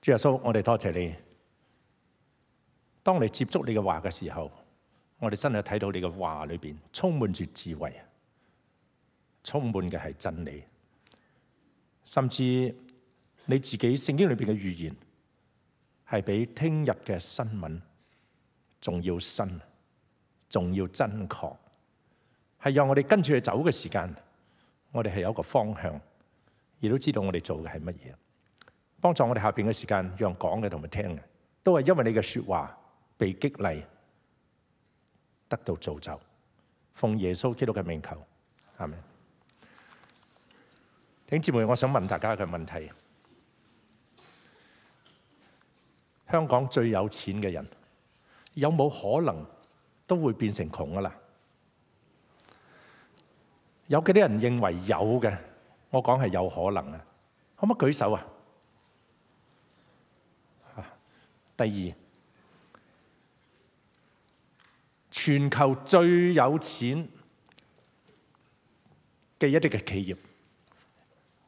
主耶稣，我哋多谢你。当你接触你嘅话嘅时候，我哋真系睇到你嘅话里边充满住智慧，充满嘅系真理。甚至你自己圣经里边嘅预言，系比听日嘅新闻仲要新，仲要真确。系让我哋跟住去走嘅时间，我哋系有一个方向，亦都知道我哋做嘅系乜嘢。帮助我哋下边嘅时间，让讲嘅同埋听嘅，都系因为你嘅说话被激励，得到造就，奉耶稣基督嘅名求，阿咪？请姊妹，我想问大家一个问题：香港最有钱嘅人，有冇可能都会变成穷噶啦？有几啲人认为有嘅，我讲系有可能啊，可唔可以举手啊？第二，全球最有钱嘅一啲嘅企业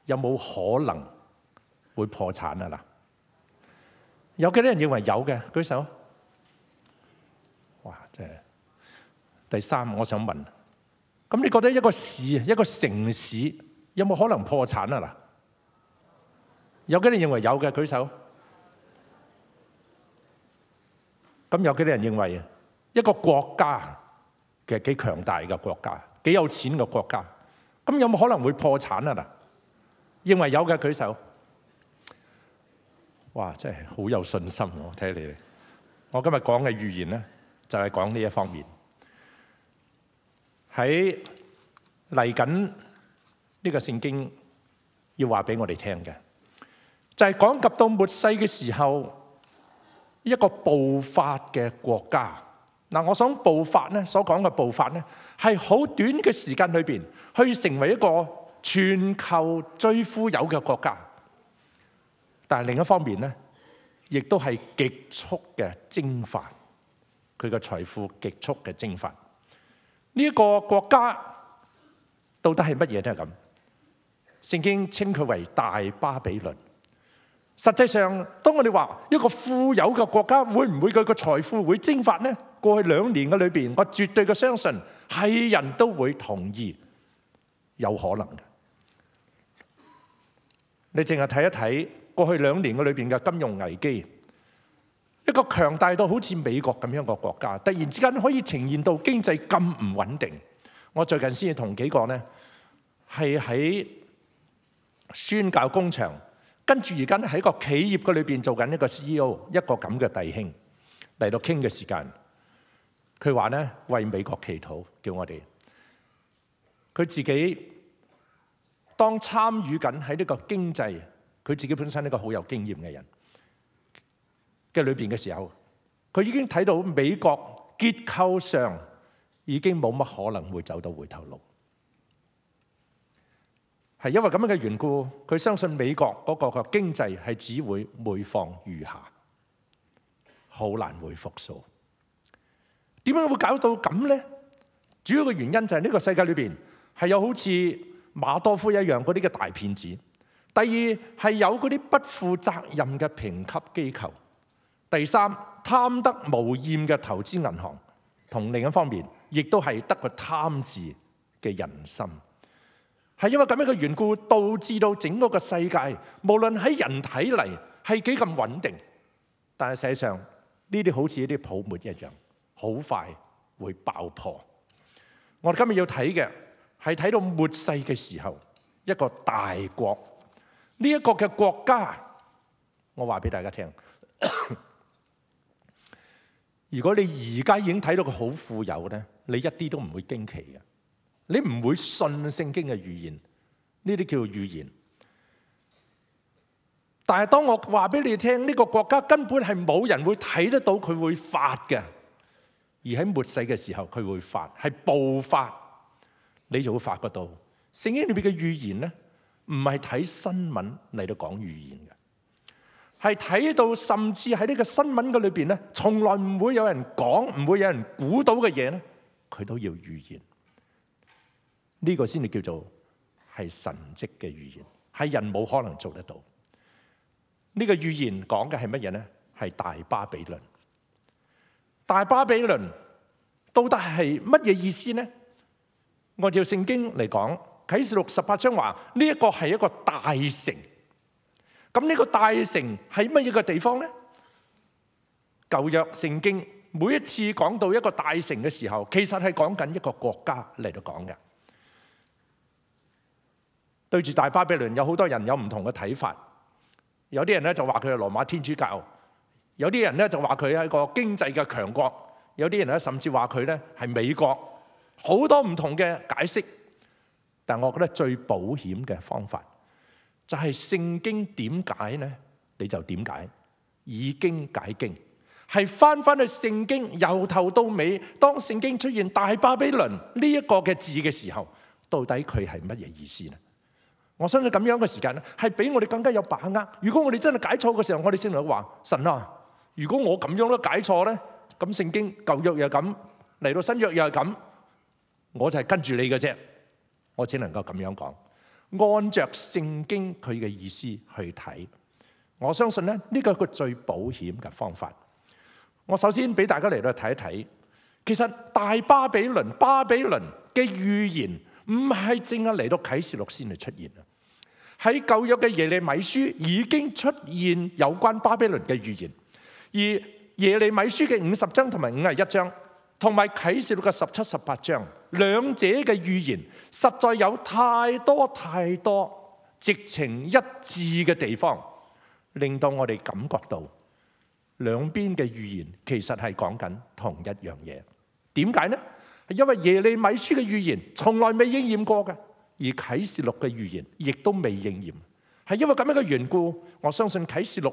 有冇可能会破产啊？嗱，有几多人认为有嘅？举手。哇！真系。第三，我想问，咁你觉得一个市、一个城市有冇可能破产啊？嗱，有几多人认为有嘅？举手。咁有几多人认为啊？一个国家嘅实几强大嘅国家，几有钱嘅国家，咁有冇可能会破产啊？嗱，认为有嘅举手。哇，真系好有信心我睇哋。我今日讲嘅预言咧，就系讲呢一方面。喺嚟紧呢个圣经要话俾我哋听嘅，就系讲及到末世嘅时候。一个暴发嘅国家，嗱，我想暴发咧，所讲嘅暴发咧，系好短嘅时间里边，去成为一个全球最富有嘅国家。但系另一方面咧，亦都系极速嘅蒸发，佢嘅财富极速嘅蒸发。呢一个国家到底系乜嘢咧？咁，圣经称佢为大巴比伦。實際上，當我哋話一個富有嘅國家會唔會佢嘅財富會蒸发呢？過去兩年嘅裏边，我絕對嘅相信係人都會同意有可能嘅。你淨係睇一睇過去兩年嘅裏邊嘅金融危機，一個強大到好似美國咁樣嘅國家，突然之間可以呈現到經濟咁唔穩定。我最近先至同幾個呢係喺宣教工場。跟住而家喺个企业嘅里边做紧一个 CEO，一个咁嘅弟兄嚟到倾嘅时间，佢话咧为美国祈祷，叫我哋。佢自己当参与紧喺呢个经济，佢自己本身一个好有经验嘅人嘅里边嘅时候，佢已经睇到美国结构上已经冇乜可能会走到回头路。系因为咁样嘅缘故，佢相信美国嗰个嘅经济系只会每况愈下，好难會复数。点解会搞到咁呢？主要嘅原因就系呢个世界里边系有好似马多夫一样嗰啲嘅大骗子。第二系有嗰啲不负责任嘅评级机构。第三贪得无厌嘅投资银行。同另一方面，亦都系得个贪字嘅人心。系因为咁样嘅缘故，导致到整个世界，无论喺人体嚟系几咁稳定，但系实际上呢啲好似一啲泡沫一样，好快会爆破。我哋今日要睇嘅系睇到末世嘅时候，一个大国呢一个嘅国家，我话俾大家听，如果你而家已经睇到佢好富有咧，你一啲都唔会惊奇嘅。你唔会信圣经嘅预言，呢啲叫预言。但系当我话俾你听，呢个国家根本系冇人会睇得到佢会发嘅，而喺末世嘅时候佢会发系暴发，你就会发觉到圣经里边嘅预言咧，唔系睇新闻嚟到讲预言嘅，系睇到甚至喺呢个新闻嘅里边咧，从来唔会有人讲，唔会有人估到嘅嘢咧，佢都要预言。呢个先至叫做系神迹嘅预言，系人冇可能做得到。呢个预言讲嘅系乜嘢咧？系大巴比伦。大巴比伦到底系乜嘢意思咧？按照圣经嚟讲，启示六十八章话呢一个系一个大城。咁呢个大城喺乜嘢嘅地方咧？旧约圣经每一次讲到一个大城嘅时候，其实系讲紧一个国家嚟到讲嘅。对住大巴比伦有好多人有唔同嘅睇法，有啲人咧就话佢系罗马天主教，有啲人咧就话佢系个经济嘅强国，有啲人咧甚至话佢咧系美国，好多唔同嘅解释。但我觉得最保险嘅方法就系圣经点解呢？你就点解，已经解经，系翻翻去圣经由头到尾，当圣经出现大巴比伦呢一个嘅字嘅时候，到底佢系乜嘢意思呢？我相信咁样嘅时间咧，系比我哋更加有把握。如果我哋真系解错嘅时候，我哋先能够话：神啊！如果我咁样都解错咧，咁圣经旧约又咁，嚟到新约又系咁，我就系跟住你嘅啫。我只能够咁样讲，按着圣经佢嘅意思去睇。我相信咧，呢个系最保险嘅方法。我首先俾大家嚟到睇一睇，其实大巴比伦、巴比伦嘅预言。唔系正系嚟到启示录先嚟出现啊！喺旧约嘅耶利米书已经出现有关巴比伦嘅预言，而耶利米书嘅五十章同埋五廿一章，同埋启示录嘅十七、十八章，两者嘅预言实在有太多太多直情一致嘅地方，令到我哋感觉到两边嘅预言其实系讲紧同一样嘢。点解呢？系因为耶利米书嘅预言从来未应验过嘅，而启示录嘅预言亦都未应验。系因为咁样嘅缘故，我相信启示录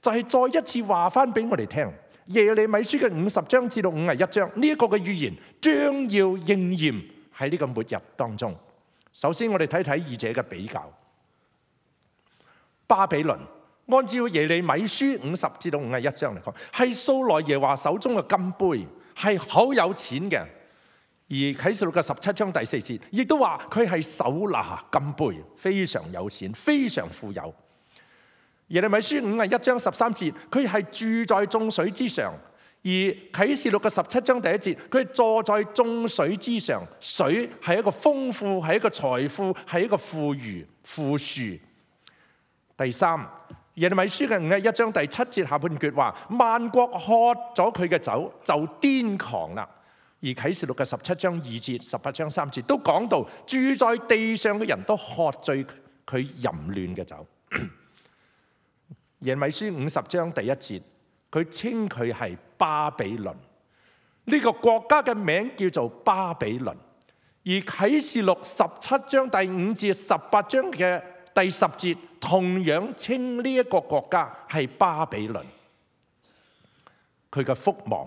就系再一次话翻俾我哋听，耶利米书嘅五十章至到五廿一章呢一个嘅预言将要应验喺呢个末日当中。首先我哋睇睇二者嘅比较。巴比伦按照耶利米书五十至到五廿一章嚟讲，系苏来耶华手中嘅金杯，系好有钱嘅。而启示录嘅十七章第四节，亦都话佢系手拿金杯，非常有钱，非常富有。耶利米书五十一章十三节，佢系住在众水之上；而启示录嘅十七章第一节，佢坐在众水之上。水系一个丰富，系一个财富，系一个富裕、富庶。第三，耶利米书嘅五十一章第七节下半句话：万国喝咗佢嘅酒，就癫狂啦。而启示录嘅十七章二节、十八章三节都讲到，住在地上嘅人都喝醉佢淫乱嘅酒。耶米书五十章第一节，佢称佢系巴比伦呢个国家嘅名叫做巴比伦。而启示录十七章第五至十八章嘅第十节，同样称呢一个国家系巴比伦，佢嘅福亡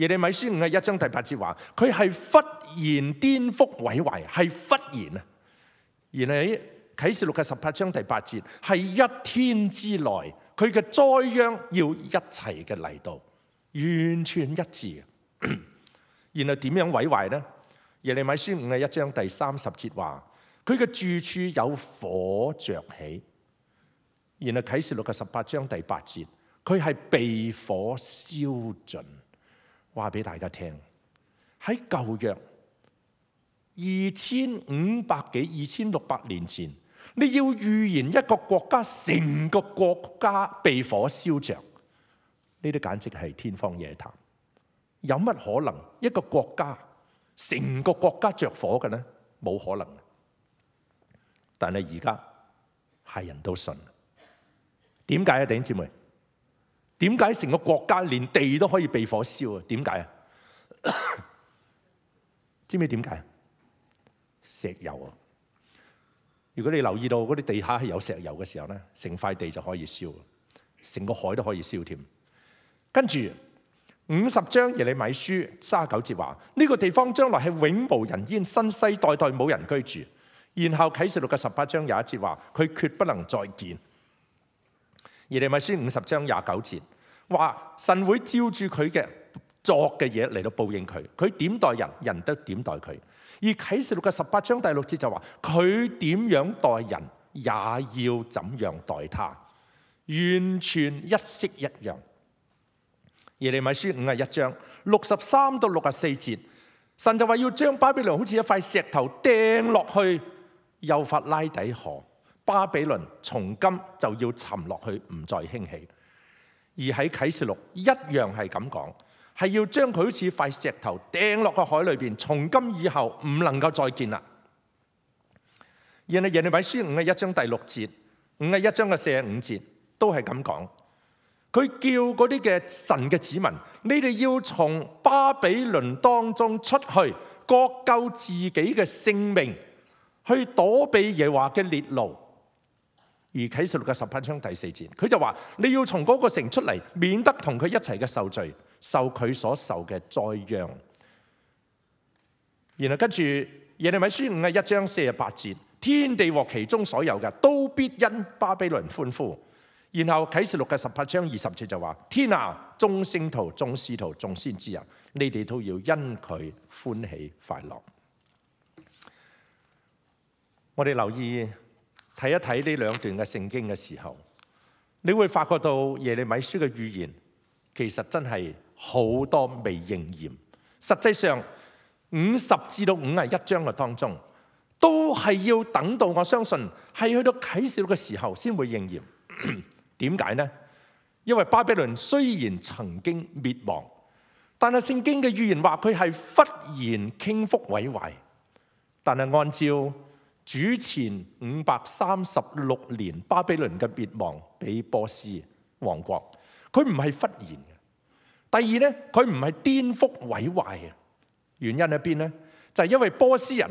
耶利米书五嘅一章第八节话，佢系忽然颠覆毁坏，系忽然啊！然后喺启示录嘅十八章第八节，系一天之内佢嘅灾殃要一齐嘅嚟到，完全一致。然后点样毁坏咧？耶利米书五嘅一章第三十节话，佢嘅住处有火着起。然后启示录嘅十八章第八节，佢系被火烧尽。话俾大家听，喺旧约二千五百几、二千六百年前，你要预言一个国家成个国家被火烧着，呢啲简直系天方夜谭。有乜可能一个国家成个国家着火嘅呢？冇可能。但系而家系人都信，点解啊？弟兄姊妹？点解成个国家连地都可以被火烧啊？点解啊？知唔知点解石油啊！如果你留意到嗰啲地下系有石油嘅时候咧，成块地就可以烧，成个海都可以烧添。跟住五十章耶利米书卅九节话：呢个地方将来系永无人烟，新世代代冇人居住。然后启示六嘅十八章有一节话：佢决不能再见。耶利米书五十章廿九节话神会照住佢嘅作嘅嘢嚟到报应佢，佢点待人，人都点待佢。而启示录嘅十八章第六节就话佢点样待人，也要怎样待他，完全一式一样。耶利米书五十一章六十三到六十四节，神就话要将巴比伦好似一块石头掟落去，诱发拉底河。巴比伦从今就要沉落去，唔再兴起。而喺启示录一样系咁讲，系要将佢好似块石头掟落个海里边，从今以后唔能够再见啦。然后耶利米书五嘅一章第六节，五嘅一章嘅四十五节都系咁讲。佢叫嗰啲嘅神嘅子民，你哋要从巴比伦当中出去，各救自己嘅性命，去躲避耶华嘅烈怒。而启示录嘅十八章第四节，佢就话你要从嗰个城出嚟，免得同佢一齐嘅受罪，受佢所受嘅灾殃。然后跟住耶利米书五嘅一章四十八节，天地和其中所有嘅都必因巴比伦欢呼。然后启示录嘅十八章二十节就话：天啊，众圣徒、众使徒、众先知人，你哋都要因佢欢喜快乐。我哋留意。睇一睇呢两段嘅圣经嘅时候，你会发觉到耶利米书嘅预言其实真系好多未应验。实际上五十至到五十一章嘅当中，都系要等到我相信系去到启示嘅时候先会应验。点解呢？因为巴比伦虽然曾经灭亡，但系圣经嘅预言话佢系忽然倾覆毁坏，但系按照。主前五百三十六年，巴比伦嘅灭亡俾波斯王國，佢唔係忽然嘅。第二咧，佢唔係顛覆毀壞嘅。原因喺邊咧？就係因為波斯人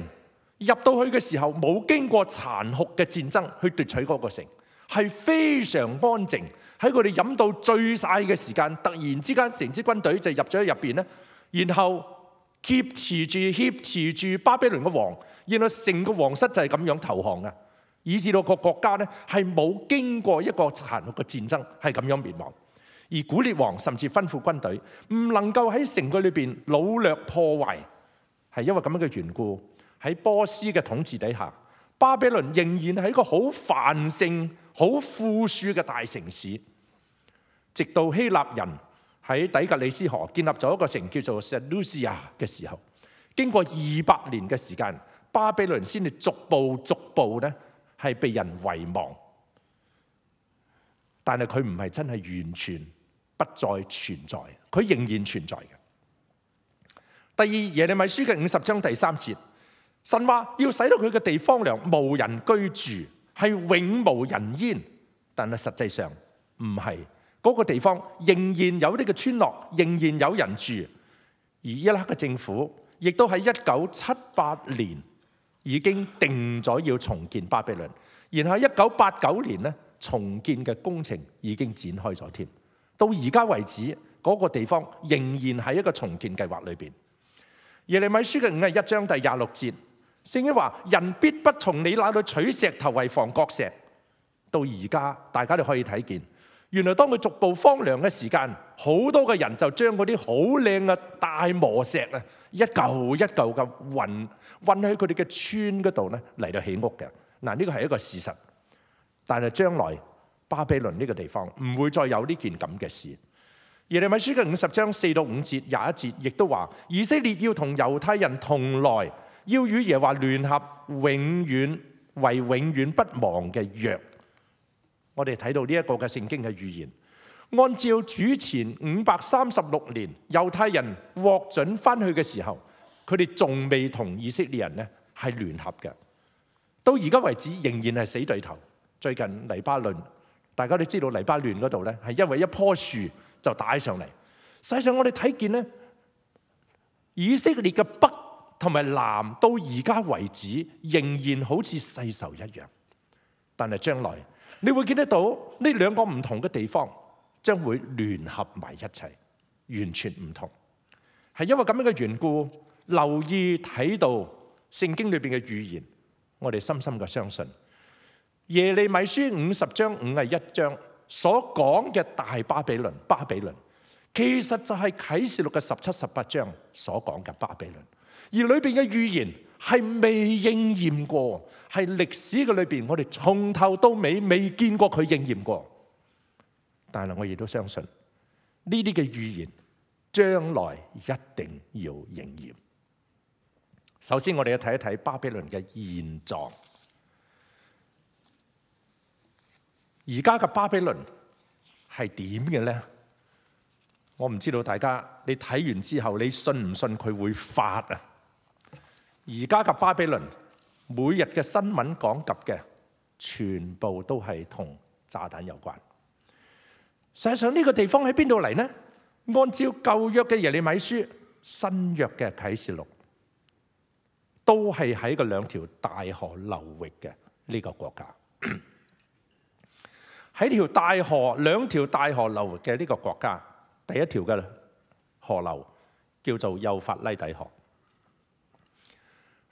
入到去嘅時候，冇經過殘酷嘅戰爭去奪取嗰個城，係非常安靜。喺佢哋飲到醉晒嘅時間，突然之間成支軍隊就入咗入邊咧，然後挟持住挟持住巴比伦嘅王。原来成个皇室就系咁样投降啊，以至到個国家咧系冇经过一个残酷嘅战争，系咁样灭亡。而古列王甚至吩咐军队唔能够喺城据里边掳掠破坏，系因为咁样嘅缘故。喺波斯嘅统治底下，巴比伦仍然系一个好繁盛、好富庶嘅大城市。直到希腊人喺底格里斯河建立咗一个城叫做 Seleucia 嘅时候，经过二百年嘅时间。巴比伦先至逐步逐步咧，系被人遗忘，但系佢唔系真系完全不再存在，佢仍然存在嘅。第二耶利米书嘅五十章第三节，神话要使到佢嘅地方凉无人居住，系永无人烟，但系实际上唔系，嗰个地方仍然有呢个村落，仍然有人住，而伊拉克嘅政府亦都喺一九七八年。已经定咗要重建巴比伦，然后一九八九年咧，重建嘅工程已经展开咗添。到而家为止，嗰个地方仍然喺一个重建计划里边。耶利米书嘅五十一章第廿六节，圣經話：人必不从你那度取石头为防角石。到而家，大家都可以睇见。原来当佢逐步荒凉嘅时间，好多嘅人就将嗰啲好靓嘅大磨石啊，一嚿一嚿嘅运运喺佢哋嘅村嗰度咧嚟到起屋嘅。嗱呢个系一个事实。但系将来巴比伦呢个地方唔会再有呢件咁嘅事。耶利米书嘅五十章四到五节廿一节亦都话，以色列要同犹太人同来，要与耶华联合，永远为永远不忘嘅约。我哋睇到呢一个嘅圣经嘅预言，按照主前五百三十六年犹太人获准翻去嘅时候，佢哋仲未同以色列人呢系联合嘅，到而家为止仍然系死对头。最近黎巴嫩，大家都知道黎巴嫩嗰度呢系因为一棵树就打上嚟。实际上我哋睇见呢，以色列嘅北同埋南到而家为止仍然好似世仇一样，但系将来。你会见得到呢两个唔同嘅地方，将会联合埋一齐，完全唔同。系因为咁样嘅缘故，留意睇到圣经里边嘅预言，我哋深深嘅相信耶利米书五十章五系一章所讲嘅大巴比伦，巴比伦其实就系启示录嘅十七、十八章所讲嘅巴比伦，而里边嘅预言。系未应验过，系历史嘅里边，我哋从头到尾未见过佢应验过。但系我亦都相信呢啲嘅预言将来一定要应验。首先，我哋要睇一睇巴比伦嘅现状。而家嘅巴比伦系点嘅咧？我唔知道，大家你睇完之后，你信唔信佢会发啊？而家嘅巴比伦每日嘅新聞講及嘅，全部都係同炸彈有關。實際上呢個地方喺邊度嚟呢？按照舊約嘅耶利米書，新約嘅啟示錄，都係喺個兩條大河流域嘅呢個國家。喺條大河、兩條大河流域嘅呢個國家，第一條嘅河流叫做幼法拉底河。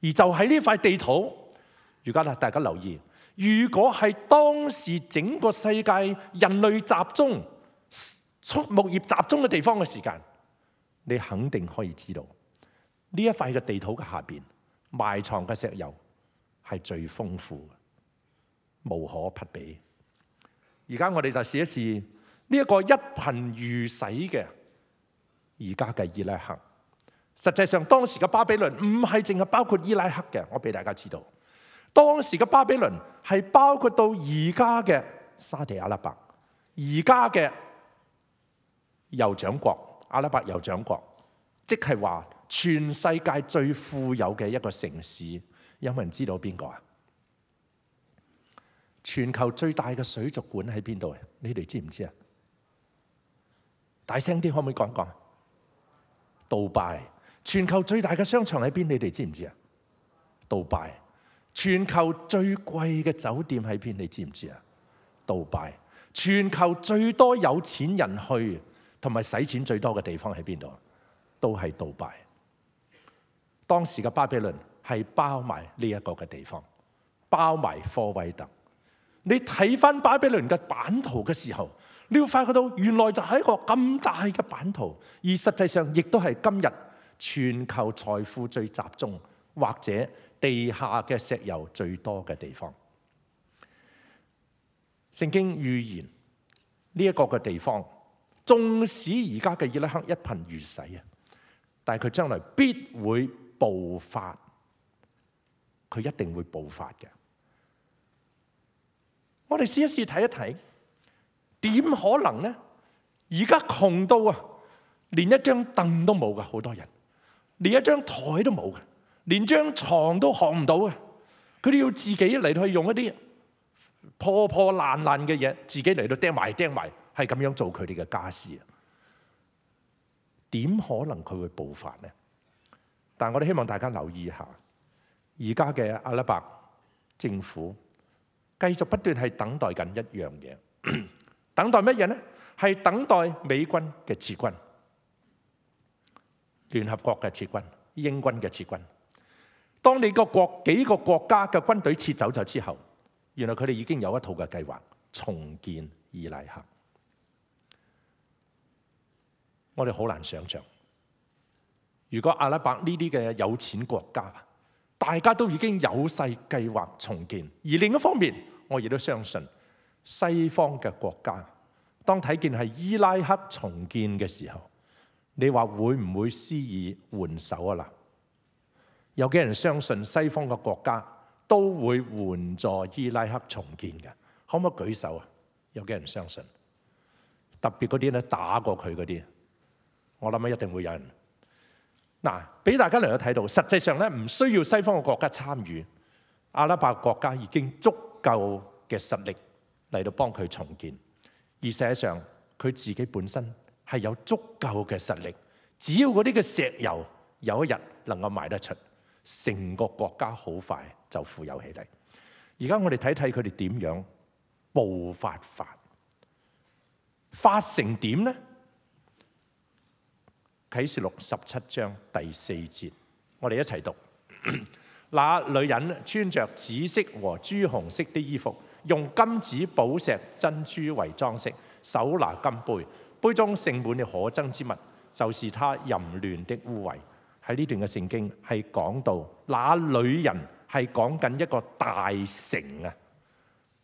而就喺呢块地图，而家大家留意，如果系当时整个世界人类集中畜牧业集中嘅地方嘅时间，你肯定可以知道呢一块嘅地图嘅下边埋藏嘅石油系最丰富嘅，无可匹比。而家我哋就试一试呢一个一贫如洗嘅而家嘅伊拉克。實際上當時嘅巴比倫唔係淨係包括伊拉克嘅，我俾大家知道。當時嘅巴比倫係包括到而家嘅沙地阿拉伯，而家嘅酋长國阿拉伯酋长國，即係話全世界最富有嘅一個城市，有冇人知道邊個啊？全球最大嘅水族館喺邊度？你哋知唔知啊？大聲啲可唔可以講一講？杜拜。全球最大嘅商場喺邊？你哋知唔知啊？杜拜。全球最貴嘅酒店喺邊？你知唔知啊？杜拜。全球最多有錢人去同埋使錢最多嘅地方喺邊度？都係杜拜。當時嘅巴比倫係包埋呢一個嘅地方，包埋科威特。你睇翻巴比倫嘅版圖嘅時候，你会發覺到原來就係一個咁大嘅版圖，而實際上亦都係今日。全球財富最集中，或者地下嘅石油最多嘅地方，聖經預言呢一個嘅地方，縱使而家嘅伊拉克一貧如洗啊，但係佢將來必會暴發，佢一定會暴發嘅。我哋試一試睇一睇，點可能呢？而家窮到啊，連一張凳都冇嘅好多人。连一张台都冇嘅，连张床都学唔到啊！佢哋要自己嚟去用一啲破破烂烂嘅嘢，自己嚟到掟埋掟埋，系咁样做佢哋嘅家事啊！点可能佢会步发呢？但系我哋希望大家留意下，而家嘅阿拉伯政府继续不断系等待紧一样嘢，等待乜嘢呢？系等待美军嘅撤军。聯合國嘅撤軍，英軍嘅撤軍。當你個国幾個國家嘅軍隊撤走咗之後，原來佢哋已經有一套嘅計劃重建伊拉克。我哋好難想像，如果阿拉伯呢啲嘅有錢國家，大家都已經有勢計劃重建，而另一方面，我亦都相信西方嘅國家，當睇見係伊拉克重建嘅時候。你话会唔会施以援手啊？啦，有几人相信西方嘅国家都会援助伊拉克重建嘅？可唔可以举手啊？有几人相信？特别嗰啲咧打过佢嗰啲，我谂啊一定会有人。嗱，俾大家嚟到睇到，实际上咧唔需要西方嘅国家参与，阿拉伯国家已经足够嘅实力嚟到帮佢重建，而实际上佢自己本身。係有足夠嘅實力，只要嗰啲嘅石油有一日能夠賣得出，成個國家好快就富有起嚟。而家我哋睇睇佢哋點樣步发法，发成點呢？启示录十七章第四节，我哋一齐读。那女人穿着紫色和朱红色的衣服，用金子、宝石、珍珠为装饰，手拿金杯。杯中盛满嘅可憎之物，就是他淫乱的污秽。喺呢段嘅圣经系讲到，那女人系讲紧一个大城啊，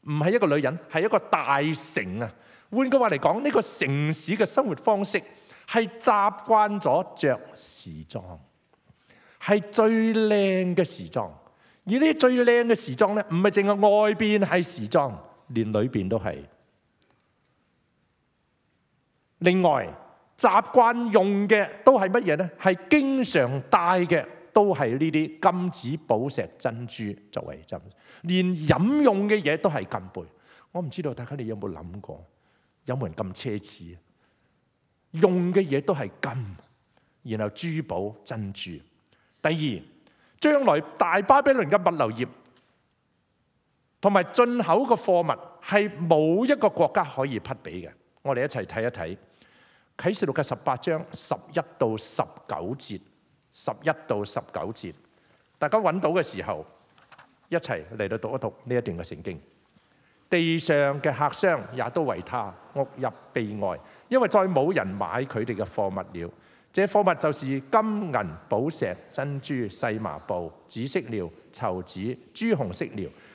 唔系一个女人，系一个大城啊。换句话嚟讲，呢个城市嘅生活方式系习惯咗着时装，系最靓嘅时装。而呢最靓嘅时装咧，唔系净系外边系时装，连里边都系。另外，習慣用嘅都系乜嘢呢？系經常戴嘅都系呢啲金子、寶石、珍珠作為就，連飲用嘅嘢都係金杯。我唔知道大家你有冇諗過，有冇人咁奢侈？用嘅嘢都係金，然後珠寶、珍珠。第二，將來大巴比倫嘅物流業同埋進口嘅貨物係冇一個國家可以匹比嘅。我哋一齊睇一睇。启示录嘅十八章十一到十九节，十一到十九节，大家揾到嘅时候一齐嚟到读一读呢一段嘅圣经。地上嘅客商也都为他屋入避外，因为再冇人买佢哋嘅货物了。这货物就是金银、宝石、珍珠、细麻布、紫色料、绸子、朱红色料。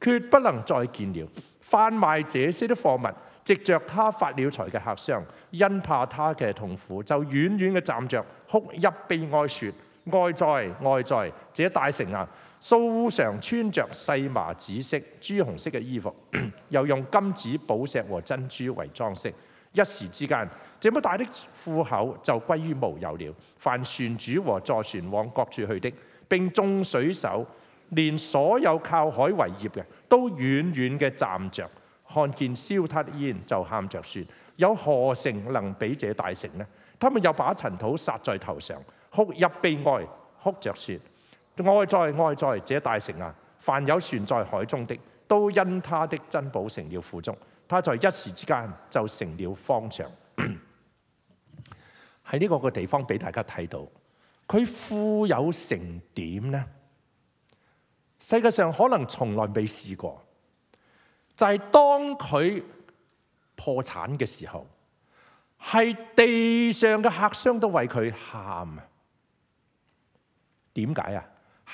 決不能再見了。販賣這些的貨物，藉着他發了財嘅客商，因怕他嘅痛苦，就遠遠嘅站着，哭泣悲哀，説：愛在愛在。這大城啊，素常穿着細麻紫色、朱紅色嘅衣服，又用金子、寶石和珍珠為裝飾。一時之間，這麼大的庫口就歸於無有了。凡船主和坐船往各處去的，並眾水手。连所有靠海为业嘅都远远嘅站着，看见烧塌烟就喊着说：有何城能比这大城呢？他们又把尘土撒在头上，哭泣悲哀，哭着说：爱在，爱在，这大城啊！凡有船在海中的，都因他的珍宝成了富足，他在一时之间就成了方场。喺呢个个地方俾大家睇到，佢富有成点呢？世界上可能从来未试过，就系当佢破产嘅时候，系地上嘅客商都为佢喊啊！点解啊？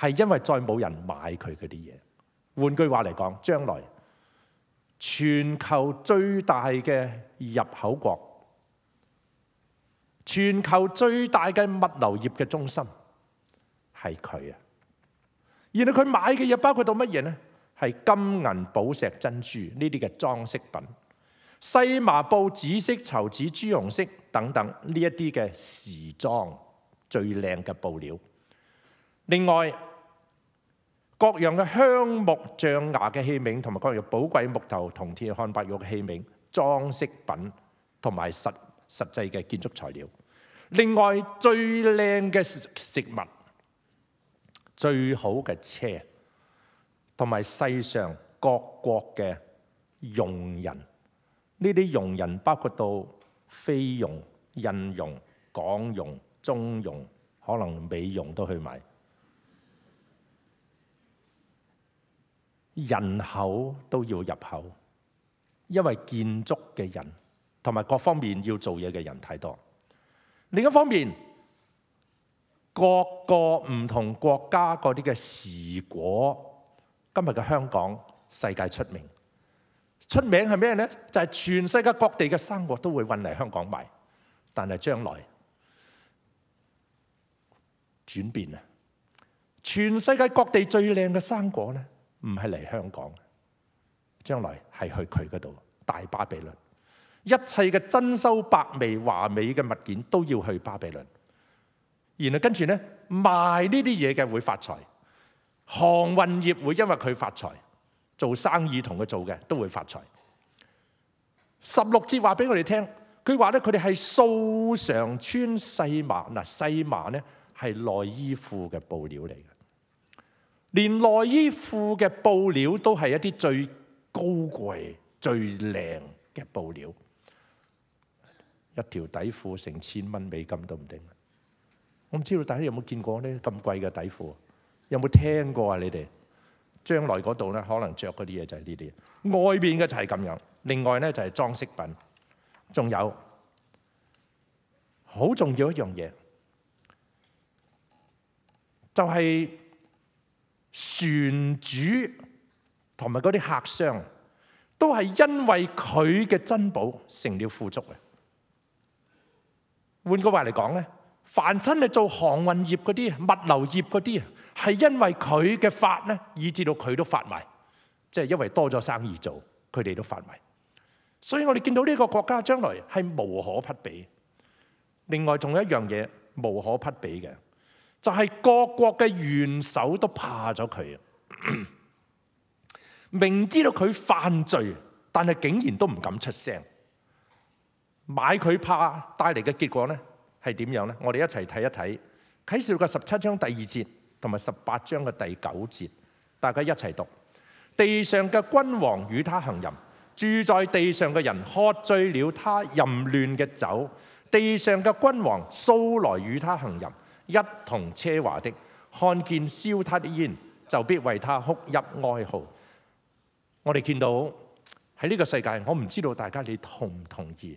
系因为再冇人买佢嗰啲嘢。换句话嚟讲，将来全球最大嘅入口国、全球最大嘅物流业嘅中心系佢啊！然後佢買嘅嘢包括到乜嘢呢？係金銀寶石珍珠呢啲嘅裝飾品，細麻布紫色、绸子朱紅色等等呢一啲嘅時裝最靚嘅布料。另外，各樣嘅香木象牙嘅器皿，同埋各樣寶貴木頭、铜、铁、漢白玉器皿裝飾品，同埋实實際嘅建築材料。另外最靚嘅食物。最好嘅車，同埋世上各国嘅用人，呢啲用人包括到非用、印用、港用、中用，可能美容都去买。人口都要入口，因为建筑嘅人，同埋各方面要做嘢嘅人太多。另一方面。各个唔同国家嗰啲嘅时果，今日嘅香港世界出名，出名系咩呢？就系全世界各地嘅生果都会运嚟香港卖，但系将来转变啊！全世界各地最靓嘅生果呢，唔系嚟香港，将来系去佢嗰度大巴比伦，一切嘅珍馐百味华美嘅物件都要去巴比伦。然後跟住咧賣呢啲嘢嘅會發財，航運業會因為佢發財，做生意同佢做嘅都會發財。十六节話俾我哋聽，佢話咧佢哋係素常穿細麻嗱，細麻咧係內衣褲嘅布料嚟嘅，連內衣褲嘅布料都係一啲最高貴、最靚嘅布料，一條底褲成千蚊美金都唔定。我知道大家有冇见过呢咁贵嘅底裤，有冇听过啊？你哋将来嗰度咧，可能着嗰啲嘢就系呢啲。外边嘅就系咁样，另外咧就系装饰品，仲有好重要一样嘢，就系船主同埋嗰啲客商，都系因为佢嘅珍宝成了富足嘅。换个话嚟讲咧。凡親系做航運業嗰啲、物流業嗰啲，係因為佢嘅法咧，以至到佢都發埋，即係因為多咗生意做，佢哋都發埋。所以我哋見到呢個國家將來係無可匹比。另外仲有一樣嘢無可匹比嘅，就係各國嘅元首都怕咗佢啊！明知道佢犯罪，但係竟然都唔敢出聲，買佢怕帶嚟嘅結果咧。系点样呢？我哋一齐睇一睇启示录嘅十七章第二节同埋十八章嘅第九节，大家一齐读。地上嘅君王与他行淫，住在地上嘅人喝醉了他淫乱嘅酒。地上嘅君王素来与他行淫，一同奢华的看见烧他的烟，就必为他哭泣哀號。我哋见到喺呢个世界，我唔知道大家你同唔同意？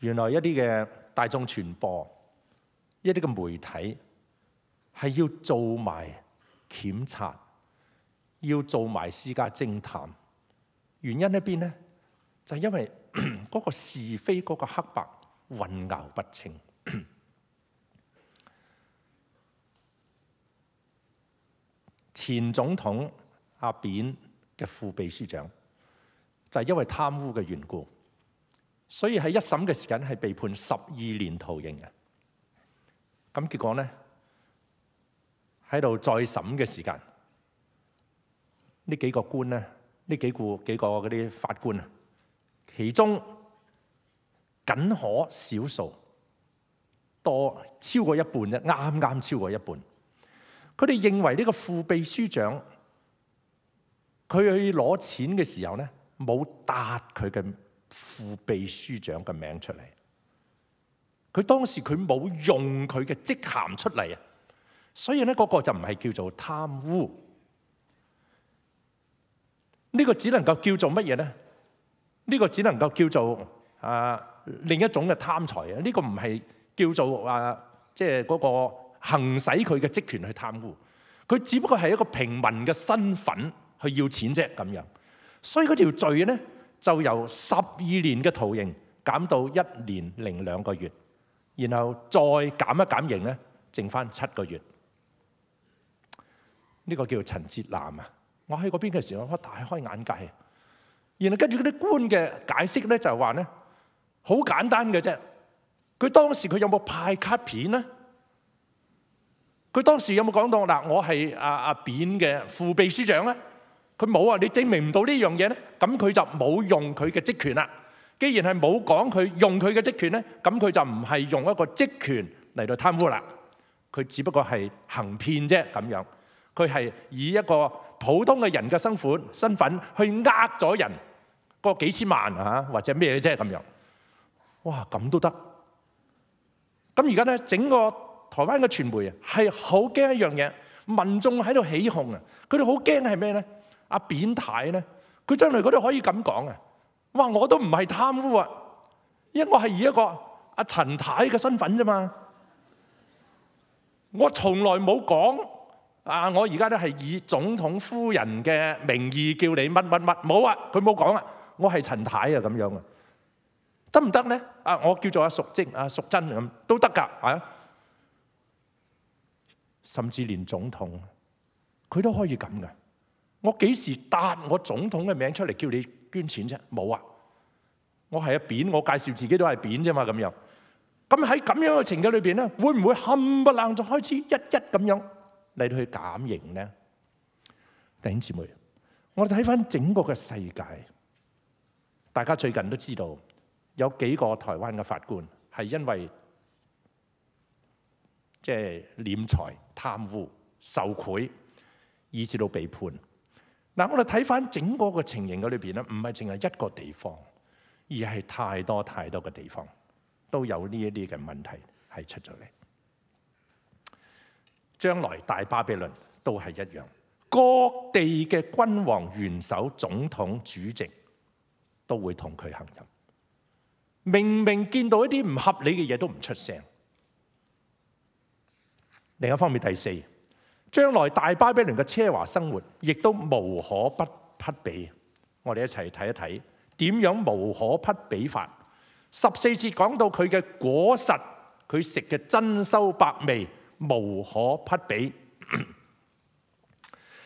原來一啲嘅大眾傳播，一啲嘅媒體係要做埋檢查，要做埋私家偵探。原因一邊咧，就係因為 嗰個是非、嗰個黑白混淆不清。前總統阿扁嘅副秘書長就係因為貪污嘅緣故。所以喺一審嘅時間係被判十二年徒刑嘅，咁結果咧喺度再審嘅時間，呢幾個官咧，呢幾股幾個嗰啲法官啊，其中僅可少數多超過一半啫，啱啱超過一半。佢哋認為呢個副秘書長佢去攞錢嘅時候咧，冇達佢嘅。副秘书长嘅名出嚟，佢当时佢冇用佢嘅职衔出嚟啊，所以咧嗰个就唔系叫做贪污，呢个只能够叫做乜嘢咧？呢个只能够叫做啊另一种嘅贪财啊！呢个唔系叫做啊，即系嗰个行使佢嘅职权去贪污，佢只不过系一个平民嘅身份去要钱啫咁样，所以嗰条罪咧。就由十二年嘅徒刑減到一年零兩個月，然後再減一減刑咧，剩翻七個月。呢個叫陈陳南啊！我喺嗰邊嘅時候，我大開眼界。然後跟住嗰啲官嘅解釋咧，就話咧好簡單嘅啫。佢當時佢有冇派卡片咧？佢當時有冇講到嗱？我係阿阿扁嘅副秘書長咧？佢冇啊！你證明唔到呢樣嘢咧，咁佢就冇用佢嘅職權啦。既然係冇講佢用佢嘅職權咧，咁佢就唔係用一個職權嚟到貪污啦。佢只不過係行騙啫咁樣。佢係以一個普通嘅人嘅身份去呃咗人個幾千萬啊，或者咩啫咁樣。哇！咁都得？咁而家咧，整個台灣嘅傳媒啊，係好驚一樣嘢，民眾喺度起哄啊！佢哋好驚係咩咧？阿扁太咧，佢真系嗰啲可以咁講啊！哇，我都唔係貪污啊，因我係以一個阿陳太嘅身份啫嘛。我從來冇講啊，我而家都係以總統夫人嘅名義叫你乜乜乜冇啊，佢冇講啊，我係陳太啊咁樣啊，得唔得咧？啊，我叫做阿淑贞啊，淑珍咁都得噶啊，甚至連總統佢都可以咁嘅。我几时搭我总统嘅名出嚟叫你捐钱啫？冇啊！我系一扁，我介绍自己都系扁啫嘛咁样。咁喺咁样嘅情境里边咧，会唔会冚唪唥就开始一一咁样嚟到去减刑咧？弟兄姊妹，我睇翻整个嘅世界，大家最近都知道有几个台湾嘅法官系因为即系敛财、贪污、受贿，以至到被判。嗱，我哋睇翻整个嘅情形嗰里边咧，唔系净系一个地方，而系太多太多嘅地方都有呢一啲嘅问题系出咗嚟。将来大巴比伦都系一样，各地嘅君王、元首、总统、主席都会同佢行任。明明见到一啲唔合理嘅嘢都唔出声。另一方面，第四。将来大巴比伦嘅奢华生活，亦都无可不匹比。我哋一齐睇一睇，点样无可匹比法？十四节讲到佢嘅果实，佢食嘅珍馐百味无可匹比。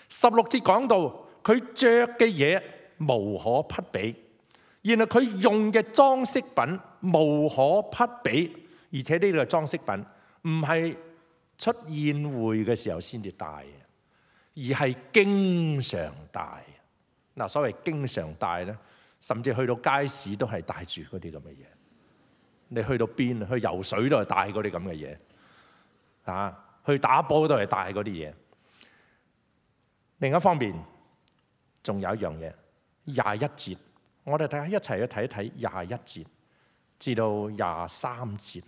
十六节讲到佢着嘅嘢无可匹比，然后佢用嘅装饰品无可匹比，而且呢个装饰品唔系。出宴會嘅時候先至帶，而係經常帶。嗱，所謂經常帶咧，甚至去到街市都係帶住嗰啲咁嘅嘢。你去到邊去游水都係帶嗰啲咁嘅嘢。啊，去打波都係帶嗰啲嘢。另一方面，仲有一樣嘢廿一節，我哋大家一齊去睇一睇廿一節至到廿三節。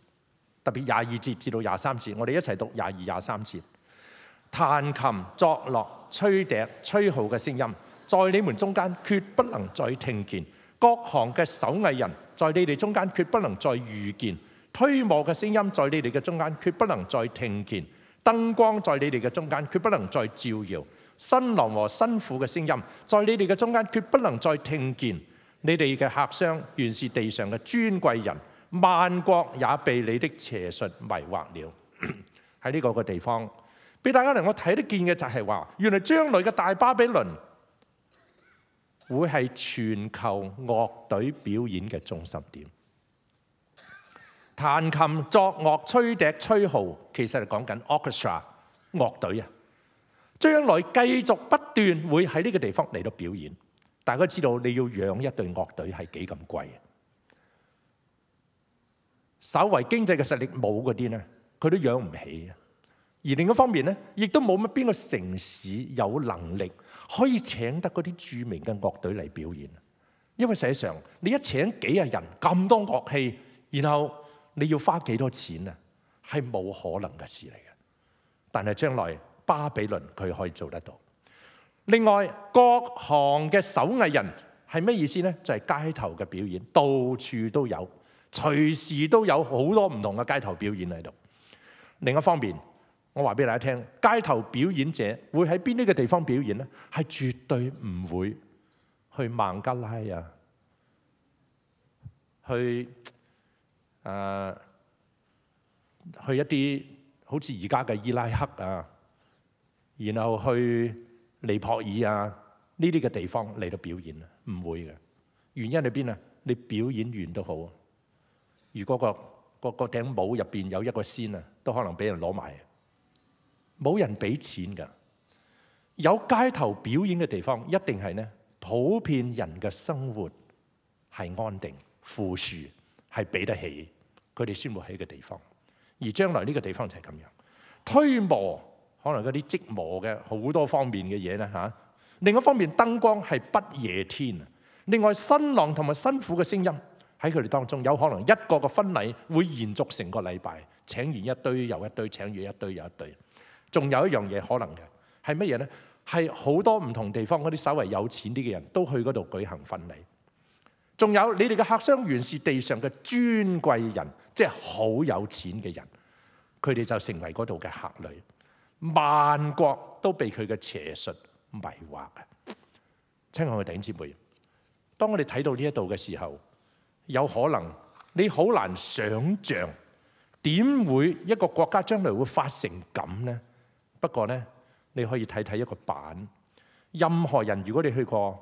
特别廿二节至到廿三节，我哋一齐读廿二廿三节。弹琴作乐、吹笛、吹号嘅声音，在你们中间決不能再听见；各行嘅手艺人，在你哋中间決不能再遇见；推磨嘅声音，在你哋嘅中间決不能再听见；灯光在你哋嘅中间決不能再照耀；新郎和新苦嘅声音，在你哋嘅中间決不能再听见；你哋嘅客商原是地上嘅尊贵人。萬國也被你的邪術迷惑了，喺呢個個地方，俾大家能我睇得見嘅就係話，原來將來嘅大巴比倫會係全球樂隊表演嘅中心點。彈琴、作樂、吹笛、吹號，其實係講緊 orchestra 樂隊啊。將來繼續不斷會喺呢個地方嚟到表演，大家知道你要養一隊樂隊係幾咁貴啊！稍為經濟嘅實力冇嗰啲咧，佢都養唔起啊！而另一方面咧，亦都冇乜邊個城市有能力可以請得嗰啲著名嘅樂隊嚟表演。因為實際上，你一請幾廿人咁多樂器，然後你要花幾多錢啊？係冇可能嘅事嚟嘅。但係將來巴比倫佢可以做得到。另外，各行嘅手藝人係咩意思咧？就係街頭嘅表演，到處都有。隨時都有好多唔同嘅街頭表演喺度。另一方面，我話俾大家聽，街頭表演者會喺邊啲嘅地方表演咧？係絕對唔會去孟加拉啊，去啊，去一啲好似而家嘅伊拉克啊，然後去尼泊爾啊呢啲嘅地方嚟到表演啊，唔會嘅原因喺邊啊？你表演完都好。如果個个個頂帽入边有一個仙啊，都可能俾人攞埋，冇人俾錢㗎。有街頭表演嘅地方，一定係咧普遍人嘅生活係安定、富庶，係俾得起佢哋先佈喺嘅地方。而將來呢個地方就係咁樣推磨，可能嗰啲積磨嘅好多方面嘅嘢咧吓。另一方面，燈光係不夜天啊。另外，新郎同埋新苦嘅聲音。喺佢哋當中，有可能一個個婚禮會延續成個禮拜，請完一堆又一堆，請完一堆又一堆。仲有一樣嘢可能嘅係乜嘢呢？係好多唔同地方嗰啲稍為有錢啲嘅人都去嗰度舉行婚禮。仲有你哋嘅客商原是地上嘅尊貴人，即係好有錢嘅人，佢哋就成為嗰度嘅客旅。萬國都被佢嘅邪術迷惑啊！請我嘅頂子妹，當我哋睇到呢一度嘅時候。有可能你好难想象点会一个国家将来会发成咁呢？不过呢，你可以睇睇一个版。任何人如果你去过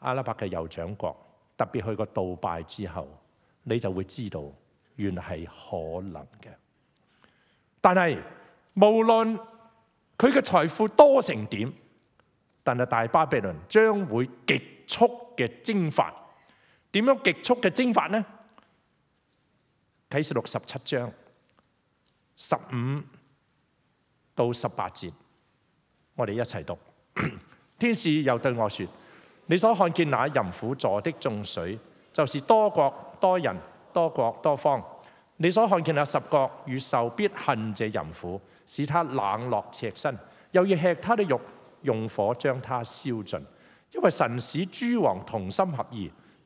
阿拉伯嘅酋长国，特别去过杜拜之后，你就会知道原系可能嘅。但系无论佢嘅财富多成点，但系大巴比伦将会极速嘅蒸发。点样极速嘅蒸法呢？启示录十七章十五到十八节，我哋一齐读。天使又对我说：你所看见那淫妇坐的众水，就是多国多人多国多方。你所看见那十国与受必恨者淫妇，使他冷落赤身，又要吃他的肉，用火将他烧尽。因为神使诸王同心合意。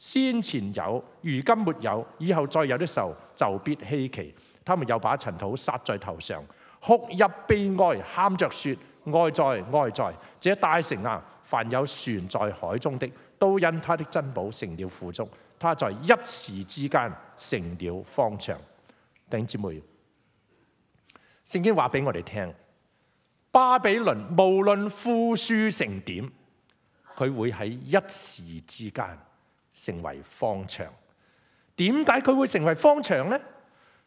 先前有，如今没有，以後再有的时候就必稀奇。他們又把塵土撒在頭上，哭泣悲哀，喊着说：愛在愛在。這大城啊，凡有船在海中的，都因他的珍寶成了富足。他在一時之間成了方場。弟姊妹，聖經話俾我哋聽，巴比倫無論富庶成點，佢會喺一時之間。成为方丈，点解佢会成为方丈咧？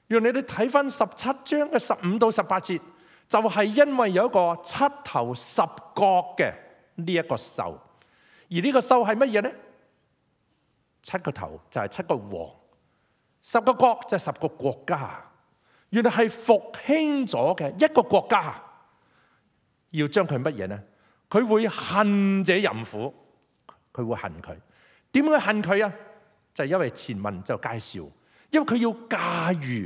让你哋睇翻十七章嘅十五到十八节，就系因为有一个七头十角嘅呢一个兽，而呢个兽系乜嘢咧？七个头就系七个王，十个角就十个国家，原来系复兴咗嘅一个国家。要将佢乜嘢咧？佢会恨者淫妇，佢会恨佢。点解恨佢啊？就因为前文就介绍，因为佢要驾驭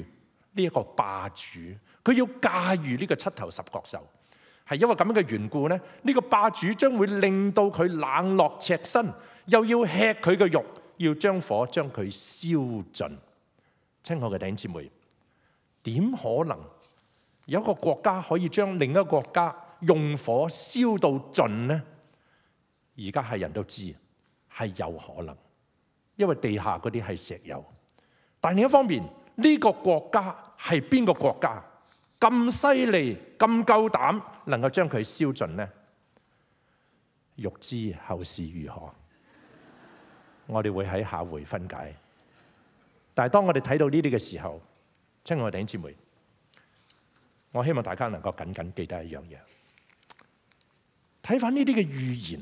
呢一个霸主，佢要驾驭呢个七头十角兽，系因为咁样嘅缘故咧，呢个霸主将会令到佢冷落赤身，又要吃佢嘅肉，要将火将佢烧尽。亲爱嘅弟兄姊妹，点可能有一个国家可以将另一个国家用火烧到尽呢？而家系人都知。系有可能，因为地下嗰啲系石油，但另一方面呢个国家系边个国家咁犀利咁够胆，能够将佢烧尽呢？欲知后事如何，我哋会喺下回分解。但系当我哋睇到呢啲嘅时候，亲爱嘅弟兄姊妹，我希望大家能够紧紧记得一样嘢，睇翻呢啲嘅预言。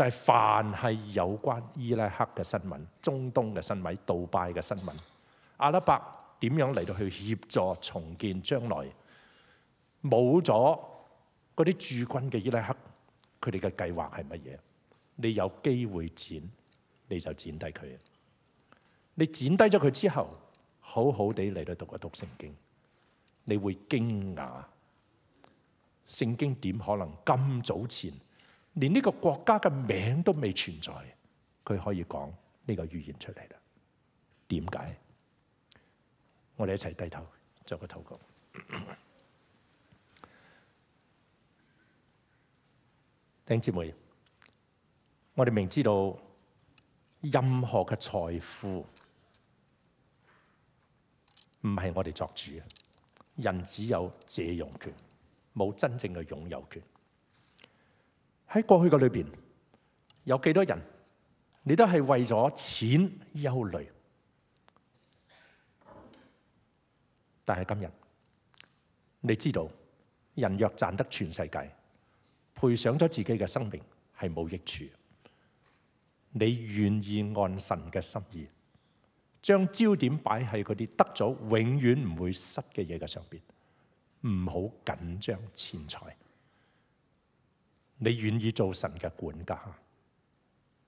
就係凡係有關伊拉克嘅新聞、中東嘅新聞、杜拜嘅新聞、阿拉伯點樣嚟到去協助重建，將來冇咗嗰啲駐軍嘅伊拉克，佢哋嘅計劃係乜嘢？你有機會剪，你就剪低佢。你剪低咗佢之後，好好地嚟到讀一讀聖經，你會驚訝，聖經點可能咁早前？连呢个国家嘅名都未存在，佢可以讲呢个预言出嚟啦。点解？我哋一齐低头做个祷告。弟兄妹，我哋明知道任何嘅财富唔系我哋作主，人只有借用权，冇真正嘅拥有权。喺过去嘅里边，有几多人？你都系为咗钱忧虑。但系今日，你知道人若赚得全世界，赔上咗自己嘅生命系冇益处。你愿意按神嘅心意，将焦点摆喺嗰啲得咗永远唔会失嘅嘢嘅上边，唔好紧张钱财。你愿意做神嘅管家，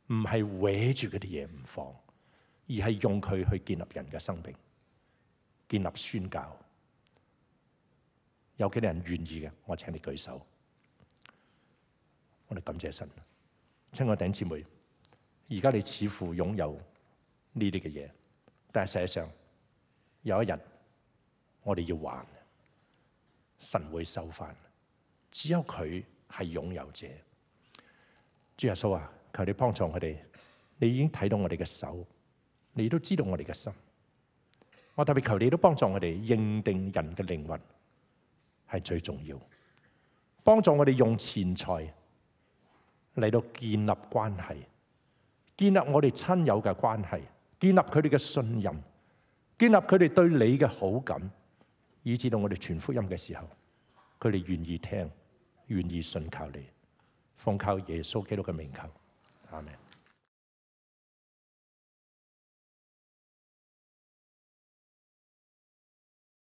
唔系搵住嗰啲嘢唔放，而系用佢去建立人嘅生命，建立宣教。有几多人愿意嘅？我请你举手。我哋感谢神。亲爱顶姊妹，而家你似乎拥有呢啲嘅嘢，但系实际上有一日我哋要还，神会收翻。只有佢。系拥有者，主耶稣啊，求你帮助我哋。你已经睇到我哋嘅手，你都知道我哋嘅心。我特别求你都帮助我哋认定人嘅灵魂系最重要，帮助我哋用钱财嚟到建立关系，建立我哋亲友嘅关系，建立佢哋嘅信任，建立佢哋对你嘅好感，以至到我哋传福音嘅时候，佢哋愿意听。愿意信靠你，奉靠耶稣基督嘅名求，阿门。